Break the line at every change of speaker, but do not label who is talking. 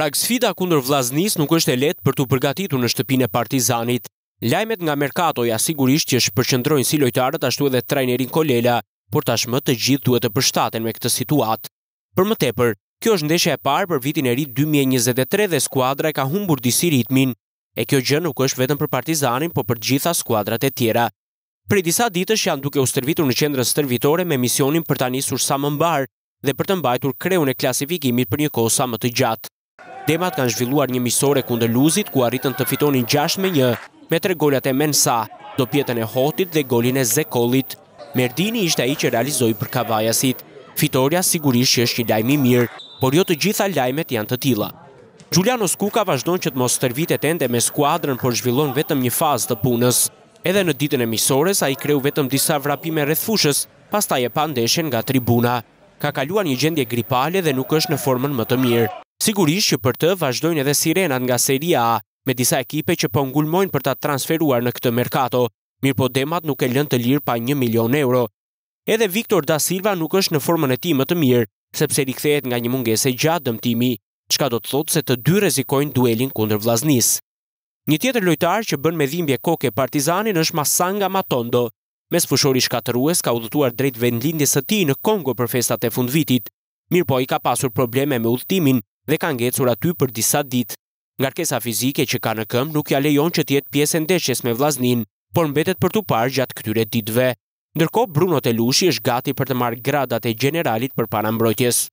prag sfida kundër vlaznis nuk është e letë për të përgatitu në shtëpine partizanit. Lajmet nga Merkatoja sigurisht që përqëndrojnë si lojtarët ashtu edhe trajnerin Kolela, por tashmë të gjithë duhet të përshtaten me këtë situatë. Për më tepër, kjo është ndeshja e parë për vitin e ri 2023 dhe skuadra e ka humbur disi ritmin, e kjo gjë nuk është vetëm për partizanin, por për gjitha skuadrat e tjera. Prej disa ditësh janë duke u stërvitur në qendrën stërvitore me misionin për ta nisur sa më mbar dhe për të mbajtur kreun e klasifikimit për një kohë sa më të gjatë. Demat kanë zhvilluar një misore kundë Luzit, ku arritën të fitonin 6 me një, me tre gollat e Mensa, do pjetën e Hotit dhe gollin e Zekolit. Merdini ishte a i që realizoi për kavajasit. Fitoria sigurisht që është një lajmi mirë, por jo të gjitha lajmet janë të tila. Gjuliano Skuka vazhdon që të mos tërvit e tende me skuadrën, por zhvillon vetëm një fazë të punës. Edhe në ditën e misores, a i kreu vetëm disa vrapime rrethfushës, pas ta je pandeshen nga tribuna. Ka kaluar një gjendje gripale dhe nuk është në formën më të mirë. Sigurisht që për të vazhdojnë edhe sirenat nga Serie A me disa ekipe që po ngulmojnë për ta transferuar në këtë merkato, mirë po Demat nuk e lënë të lirë pa 1 milion euro. Edhe Viktor Da Silva nuk është në formën e tij më të mirë, sepse rikthehet nga një mungesë gjatë dëmtimi, çka do të thotë se të dy rrezikojnë duelin kundër vlaznis. Një tjetër lojtar që bën me dhimbje koke Partizanin është Masanga Matondo. Mes fushori i shkatërues ka udhëtuar drejt vendlindjes së tij në Kongo për festat e fundvitit. Mirpo ai ka pasur probleme me udhëtimin, dhe ka ngecur aty për disa ditë. Ngarkesa fizike që ka në këmbë nuk ja lejon që të jetë pjesë ndeshjes me vllaznin, por mbetet për tu parë gjatë këtyre ditëve. Ndërkohë Bruno Telushi është gati për të marrë gradat e generalit për mbrojtjes.